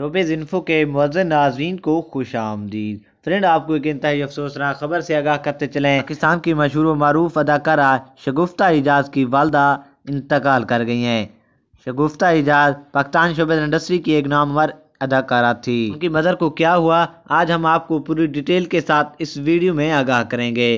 शोबेज़ info के मज़ नाजीन को खुश आमदीद फ्रेंड आपको एक इंतहाई अफसोसनाक खबर से आगाह करते चलें पाकिस्तान की मशहूर व मरूफ अदाकारा शगुफ्ता एजाज की वालदा इंतकाल कर गई हैं शगुफ्ता एजाज पाकिस्तान शोबेज इंडस्ट्री की एक नामवर अदाकारा थी उनकी मदर को क्या हुआ आज हम आपको पूरी डिटेल के साथ इस वीडियो में आगाह करेंगे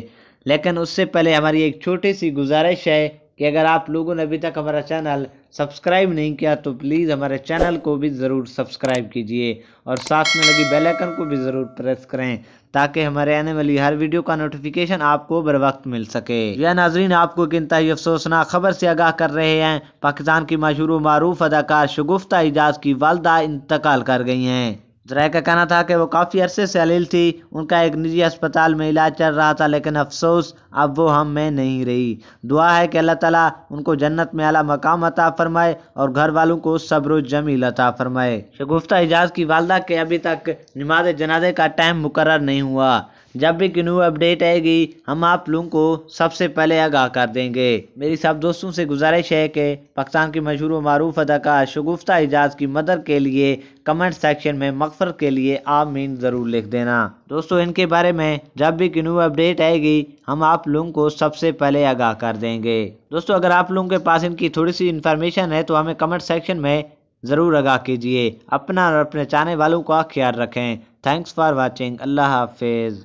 लेकिन उससे पहले हमारी एक छोटी सी गुजारिश है कि अगर आप लोगों ने अभी तक हमारा चैनल सब्सक्राइब नहीं किया तो प्लीज़ हमारे चैनल को भी ज़रूर सब्सक्राइब कीजिए और साथ में लगी बेल आइकन को भी ज़रूर प्रेस करें ताकि हमारे आने वाली हर वीडियो का नोटिफिकेशन आपको बर वक्त मिल सके या नाजरीन आपको किनता अफसोसनाक खबर से आगाह कर रहे हैं पाकिस्तान की मशहूर मरूफ अदाकार शगुफ्ता एजाज की वालदा इंतकाल कर गई हैं जराय का कहना था कि वो काफ़ी अरसे से अलील थी उनका एक निजी अस्पताल में इलाज चल रहा था लेकिन अफसोस अब वो हम में नहीं रही दुआ है कि अल्लाह ताला उनको जन्नत में आला मकाम अता फरमाए और घर वालों को सब्र जमील अता फरमाए शगुफ्ता एजाज की वालदा के अभी तक नमाज जनाजे का टाइम मुकर नहीं हुआ जब भी कोई न्यू अपडेट आएगी हम आप लोगों को सबसे पहले आगाह कर देंगे मेरी सब दोस्तों से गुजारिश है कि पाकिस्तान की मशहूर व मरूफ अदाकार शगुफ्ता एजाज की मदद के लिए कमेंट सेक्शन में मकफर के लिए आमीन ज़रूर लिख देना दोस्तों इनके बारे में जब भी कोई न्यू अपडेट आएगी हम आप लोगों को सबसे पहले आगाह कर देंगे दोस्तों अगर आप लोगों के पास इनकी थोड़ी सी इन्फॉर्मेशन है तो हमें कमेंट सेक्शन में ज़रूर आगाह कीजिए अपना और अपने चाहने वालों का ख्याल रखें थैंक्स फॉर वॉचिंग अल्लाह हाफिज़